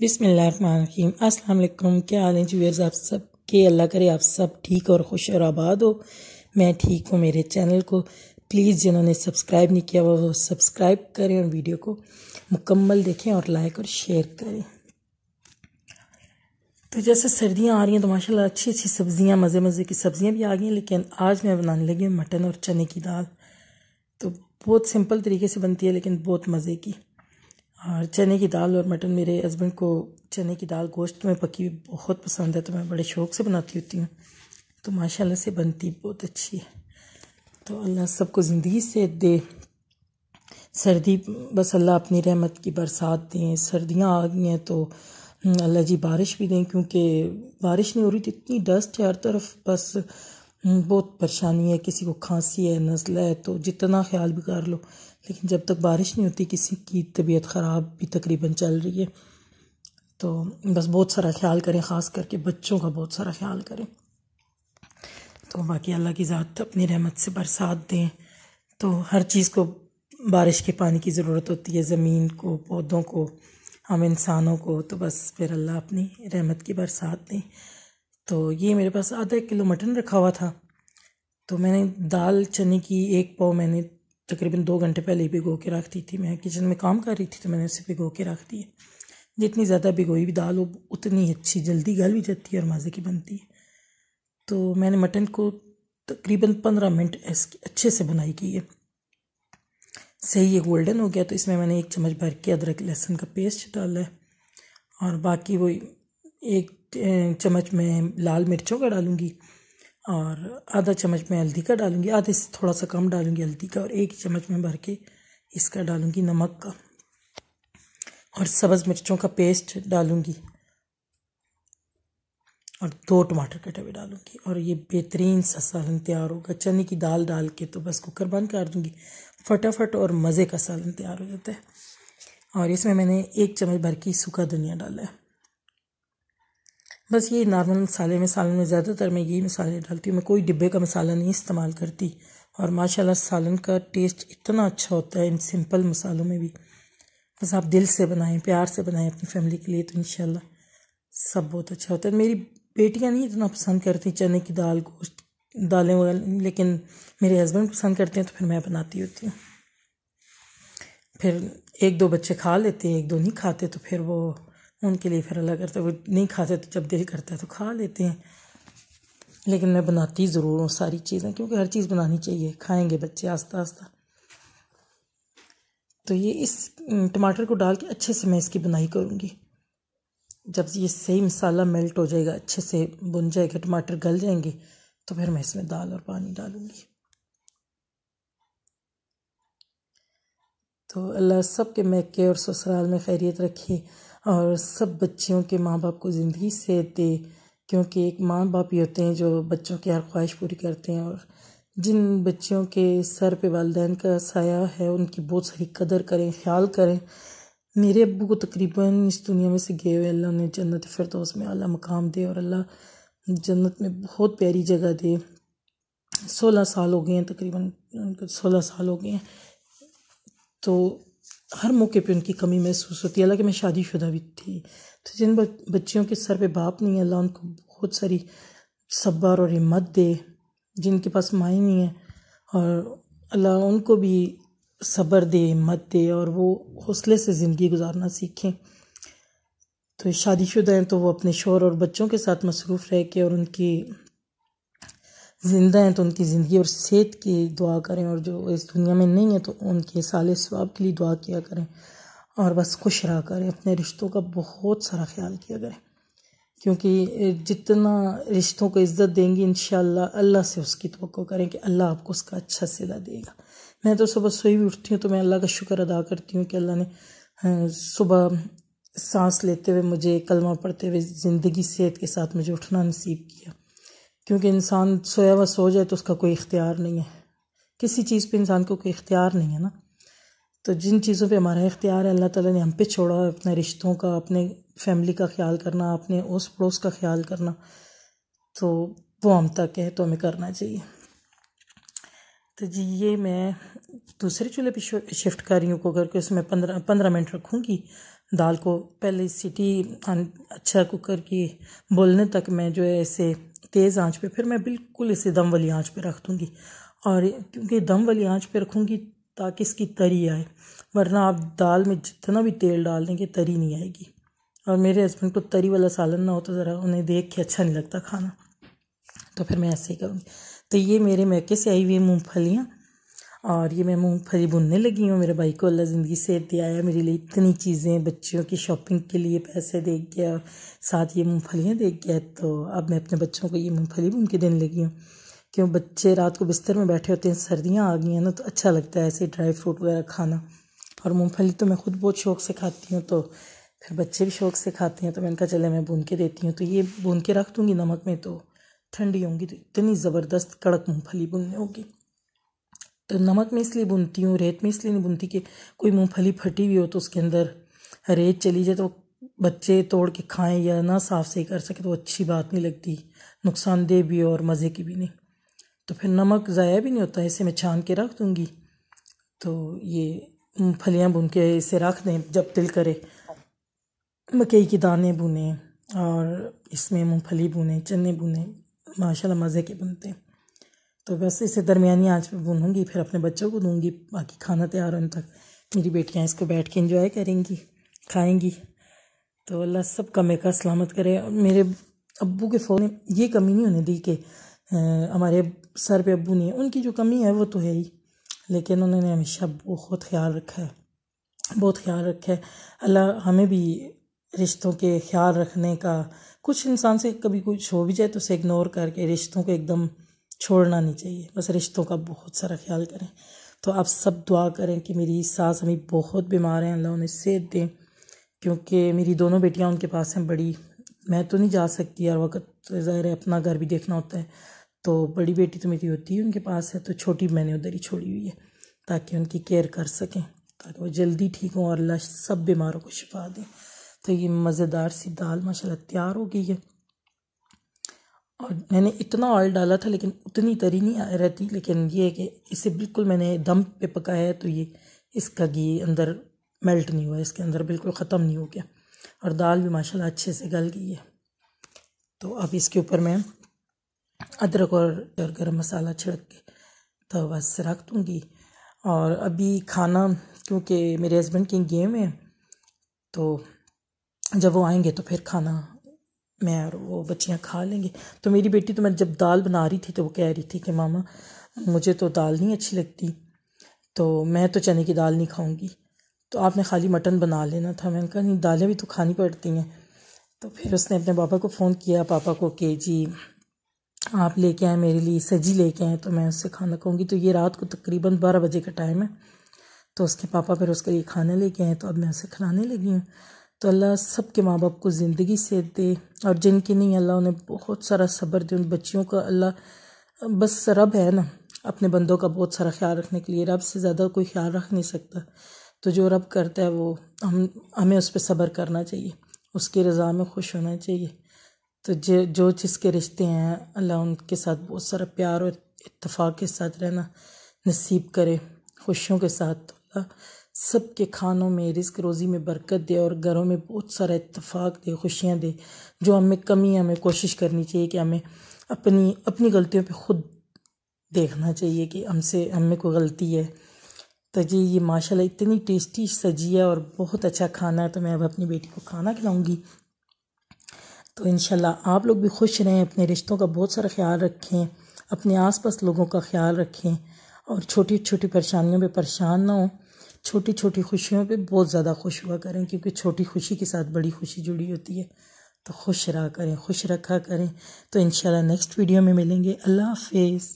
बिसमीम अस्सलाम क्या हाल है व्यूअर्स आप सब के अल्लाह करे आप सब ठीक और खुश और आबाद हो मैं ठीक हूँ मेरे चैनल को प्लीज़ जिन्होंने सब्सक्राइब नहीं किया वो सब्सक्राइब करें और वीडियो को मुकम्मल देखें और लाइक और शेयर करें तो जैसे सर्दियाँ आ रही हैं तो माशाल्लाह अच्छी अच्छी सब्ज़ियाँ मज़े मज़े की सब्ज़ियाँ भी आ गई हैं लेकिन आज मैं बनाने लगी हूँ मटन और चने की दाल तो बहुत सिंपल तरीके से बनती है लेकिन बहुत मज़े की और चने की दाल और मटन मेरे हस्बैंड को चने की दाल गोश्त में पकी हुई बहुत पसंद है तो मैं बड़े शौक़ से बनाती होती हूँ तो माशाल्लाह से बनती बहुत अच्छी है तो अल्लाह सबको ज़िंदगी से दे सर्दी बस अल्लाह अपनी रहमत की बरसात दें सर्दियाँ आ गई हैं तो अल्लाह जी बारिश भी दें क्योंकि बारिश नहीं हो रही तो इतनी डस्ट है हर तरफ बस हम्म, बहुत परेशानी है किसी को खांसी है नज़ला है तो जितना ख्याल भी कर लो लेकिन जब तक बारिश नहीं होती किसी की तबीयत ख़राब भी तकरीबन चल रही है तो बस बहुत सारा ख्याल करें ख़ास करके बच्चों का बहुत सारा ख्याल करें तो बाकी अल्लाह की ज़ात अपनी रहमत से बरसात दें तो हर चीज़ को बारिश के पानी की ज़रूरत होती है ज़मीन को पौधों को हम इंसानों को तो बस फिर अल्लाह अपनी रहमत की बरसात दें तो ये मेरे पास आधा एक किलो मटन रखा हुआ था तो मैंने दाल चने की एक पाव मैंने तकरीबन दो घंटे पहले भिगो के रख दी थी मैं किचन में काम कर रही थी तो मैंने उसे भिगो के रख दी है जितनी ज़्यादा भिगोई भी दाल हो उतनी अच्छी जल्दी गल भी जाती है और मज़े की बनती है तो मैंने मटन को तकरीबन पंद्रह मिनट अच्छे से बनाई की है सही ये गोल्डन हो गया तो इसमें मैंने एक चम्मच भर के अदरक लहसुन का पेस्ट डाला है और बाकी वही एक चम्मच में लाल मिर्चों का डालूँगी और आधा चम्मच में हल्दी का डालूँगी आधे से थोड़ा सा कम डालूँगी हल्दी का और एक चम्मच में भर के इसका डालूँगी नमक का और सब्ज़ मिर्चों का पेस्ट डालूँगी और दो टमाटर कटे हुए डालूँगी और ये बेहतरीन सा सालन तैयार होगा चने की दाल डाल के तो बस कुकर बंद कर दूँगी फटाफट और मज़े का सालन तैयार हो जाता है और इसमें मैंने एक चम्मच भर की सूखा धनिया डाला है बस ये नॉर्मल मसाले मिसालन में ज़्यादातर मैं यही मसाले डालती हूँ मैं कोई डिब्बे का मसाला नहीं इस्तेमाल करती और माशाल्लाह सालन का टेस्ट इतना अच्छा होता है इन सिंपल मसालों में भी बस आप दिल से बनाएं प्यार से बनाएं अपनी फैमिली के लिए तो इन सब बहुत अच्छा होता है मेरी बेटियाँ नहीं इतना पसंद करती चने की दाल गोश्त दालें वगैरह लेकिन मेरे हस्बैंड पसंद करते हैं तो फिर मैं बनाती होती हूँ फिर एक दो बच्चे खा लेते हैं एक दो नहीं खाते तो फिर वो उनके लिए फिर अल्लाह करते है वो नहीं खाते तो जब दिल करता है तो खा लेते हैं लेकिन मैं बनाती ज़रूर हूँ सारी चीज़ें क्योंकि हर चीज़ बनानी चाहिए खाएंगे बच्चे आस्ता आस्ता तो ये इस टमाटर को डाल के अच्छे से मैं इसकी बुनाई करूँगी जब ये सही मसाला मेल्ट हो जाएगा अच्छे से बुन जाएगा टमाटर गल जाएंगे तो फिर मैं इसमें दाल और पानी डालूँगी तो अल्लाह सब के मैके और ससुराल में खैरियत रखे और सब बच्चियों के माँ बाप को ज़िंदगी से दे क्योंकि एक माँ बाप ही होते हैं जो बच्चों की हर ख्वाहिश पूरी करते हैं और जिन बच्चियों के सर पे वालदेन का साया है उनकी बहुत सारी कदर करें ख्याल करें मेरे अबू को तकरीबन इस दुनिया में से गए हुए अल्लाह ने जन्नत फिर तो उसमें अला मकाम दे और अल्लाह जन्नत में बहुत प्यारी जगह दे सोलह साल हो गए हैं तकरीबन उनको सोलह साल हो गए हैं तो हर मौके पे उनकी कमी महसूस होती है हालांकि मैं शादीशुदा भी थी तो जिन बच्चियों के सर पे बाप नहीं है अल्लाह उनको बहुत सारी सब्र और हिम्मत दे जिनके पास माए नहीं है और अल्लाह उनको भी सब्र दे हिम्मत दे और वो हौसले से ज़िंदगी गुजारना सीखें तो शादीशुदा हैं तो वो अपने शोर और बच्चों के साथ मसरूफ़ रह के और उनकी ज़िंदा हैं तो उनकी ज़िंदगी और सेहत की दुआ करें और जो इस दुनिया में नहीं है तो उनके साल स्वाब के लिए दुआ किया करें और बस खुश रहा करें अपने रिश्तों का बहुत सारा ख्याल किया करें क्योंकि जितना रिश्तों को इज़्ज़त देंगी इन अल्लाह से उसकी तो करें कि अल्लाह आपको उसका अच्छा सिला देगा मैं तो सुबह सोई भी उठती हूँ तो मैं अल्लाह का शुक्र अदा करती हूँ कि अल्लाह ने सुबह सांस लेते हुए मुझे कलमा पढ़ते हुए ज़िंदगी सेहत के साथ मुझे उठना नसीब किया क्योंकि इंसान सोया हुआ सो जाए तो उसका कोई इख्तियार नहीं है किसी चीज़ पे इंसान को कोई इख्तियार नहीं है ना तो जिन चीज़ों पे हमारा इख्तियार है अल्लाह ताला ने हम पे छोड़ा है अपने रिश्तों का अपने फैमिली का ख्याल करना अपने उस पड़ोस का ख्याल करना तो वो हम तक है तो हमें करना चाहिए तो जी ये मैं दूसरे चूल्हे पर शिफ्ट कर रही हूँ कुकर को इसमें पंद्रह पंद्रह मिनट रखूँगी दाल को पहले सीटी अच्छा कुकर की बोलने तक मैं जो है इसे तेज़ आंच पे फिर मैं बिल्कुल इसे दम वाली आंच पे रख दूँगी और क्योंकि दम वाली आंच पे रखूँगी ताकि इसकी तरी आए वरना आप दाल में जितना भी तेल डाल देंगे तरी नहीं आएगी और मेरे हस्बैंड को तरी वाला सालन ना हो तो ज़रा उन्हें देख के अच्छा नहीं लगता खाना तो फिर मैं ऐसे ही करूँगी तो ये मेरे मैके से आई हुई मूँगफलियाँ और ये मैं मूँगफली बुनने लगी हूँ मेरे भाई को अल्लाह ज़िंदगी से दिया है मेरे लिए इतनी चीज़ें बच्चियों की शॉपिंग के लिए पैसे दे गया साथ ये मूँगफलियाँ दे गया तो अब मैं अपने बच्चों को ये मूँगफली बुन के देने लगी हूँ क्यों बच्चे रात को बिस्तर में बैठे होते हैं सर्दियाँ आ गई हैं ना तो अच्छा लगता है ऐसे ड्राई फ्रूट वगैरह खाना और मूँगफली तो मैं खुद बहुत शौक से खाती हूँ तो फिर बच्चे भी शौक से खाते हैं तो मैंने कहा चले मैं बुन के देती हूँ तो ये बुन के रख दूँगी नमक में तो ठंडी होंगी तो इतनी ज़बरदस्त कड़क मूँगफली बुनने होगी तो नमक में इसलिए बुनती हूँ रेत में इसलिए नहीं बुनती कि कोई मूँगफली फटी हुई हो तो उसके अंदर रेत चली जाए तो बच्चे तोड़ के खाएं या ना साफ सही कर सके तो अच्छी बात नहीं लगती नुकसानदेह भी और मज़े की भी नहीं तो फिर नमक ज़ाया भी नहीं होता इसे मैं छान के रख दूँगी तो ये फलियाँ बुन के इसे रख दें जब दिल करे मकई के दाने बुने और इसमें मूँगफली बुने चने बुने माशाल्लाह मज़े के बनते हैं तो बस इसे दरमियानी आँच पर भूनूंगी फिर अपने बच्चों को दूंगी बाकी खाना तैयार होने तक मेरी बेटियाँ इसको बैठ के इंजॉय करेंगी खाएंगी तो अल्लाह सब कमे का सलामत करे मेरे अबू के फ़ोन ये कमी नहीं होने दी कि हमारे सर पे अबू नहीं है उनकी जो कमी है वो तो है ही लेकिन उन्होंने हमेशा बहुत ख्याल रखा है बहुत ख्याल रखा है अल्लाह हमें भी रिश्तों के ख्याल रखने का कुछ इंसान से कभी कुछ हो भी जाए तो उसे इग्नोर करके रिश्तों को एकदम छोड़ना नहीं चाहिए बस रिश्तों का बहुत सारा ख्याल करें तो आप सब दुआ करें कि मेरी सास अभी बहुत बीमार हैं अल्लाह उन्हें सेहत दें क्योंकि मेरी दोनों बेटियां उनके पास हैं बड़ी मैं तो नहीं जा सकती हर वक्त तो ज़ाहिर है अपना घर भी देखना होता है तो बड़ी बेटी तो मेरी होती है उनके पास है तो छोटी मैंने उधर ही छोड़ी हुई है ताकि उनकी केयर कर सकें ताकि वो जल्दी ठीक हों और अल्लाह सब बीमारों को छिपा दें तो ये मज़ेदार सी दाल माशाल्लाह तैयार हो गई है और मैंने इतना ऑयल डाला था लेकिन उतनी तरी नहीं रहती लेकिन ये है कि इसे बिल्कुल मैंने दम पे पकाया है तो ये इसका घी अंदर मेल्ट नहीं हुआ इसके अंदर बिल्कुल ख़त्म नहीं हो गया और दाल भी माशाल्लाह अच्छे से गल गई है तो अब इसके ऊपर मैं अदरक और गरम मसाला छिड़क के तो बस रख दूँगी और अभी खाना क्योंकि मेरे हस्बैंड के गेम है तो जब वो आएंगे तो फिर खाना मैं और वो बच्चियाँ खा लेंगे तो मेरी बेटी तो मैं जब दाल बना रही थी तो वो कह रही थी कि मामा मुझे तो दाल नहीं अच्छी लगती तो मैं तो चने की दाल नहीं खाऊंगी तो आपने खाली मटन बना लेना था मैंने कहा नहीं दालें भी तो खानी पड़ती हैं तो फिर उसने अपने पापा को फ़ोन किया पापा को कि जी आप लेके आए मेरे लिए सजी लेके आए तो मैं उससे खाना खाऊंगी तो ये रात को तकरीबन बारह बजे का टाइम है तो उसके पापा फिर उसके लिए खाना लेके आए तो अब मैं उसे खिलाने लगी हूँ तो अल्लाह सब के माँ बाप को ज़िंदगी से दे और जिनकी नहीं अल्लाह उन्हें बहुत सारा सब्र दे उन बच्चियों का अल्लाह बस रब है ना अपने बंदों का बहुत सारा ख्याल रखने के लिए रब से ज़्यादा कोई ख्याल रख नहीं सकता तो जो रब करता है वो हम हमें उस पर सब्र करना चाहिए उसकी रज़ा में खुश होना चाहिए तो जो जो जिसके रिश्ते हैं अल्लाह उनके साथ बहुत सारा प्यार और इतफ़ाक़ के साथ रहना नसीब करे खुशियों के साथ तो सबके खानों में रिस्क रोज़ी में बरकत दे और घरों में बहुत सारा इतफाक़ दे खुशियाँ दे जो हमें कमी हमें कोशिश करनी चाहिए कि हमें अपनी अपनी गलतियों पे खुद देखना चाहिए कि हमसे हमें कोई गलती है तो जी ये माशाल्लाह इतनी टेस्टी सजी है और बहुत अच्छा खाना है तो मैं अब अपनी बेटी को खाना खिलाऊँगी तो इन आप लोग भी खुश रहें अपने रिश्तों का बहुत सारा ख्याल रखें अपने आसपास लोगों का ख्याल रखें और छोटी छोटी परेशानियों पर परेशान ना हों छोटी छोटी खुशियों पे बहुत ज़्यादा खुश हुआ करें क्योंकि छोटी खुशी के साथ बड़ी खुशी जुड़ी होती है तो खुश रहा करें खुश रखा करें तो इन नेक्स्ट वीडियो में मिलेंगे अल्लाह हाफिज़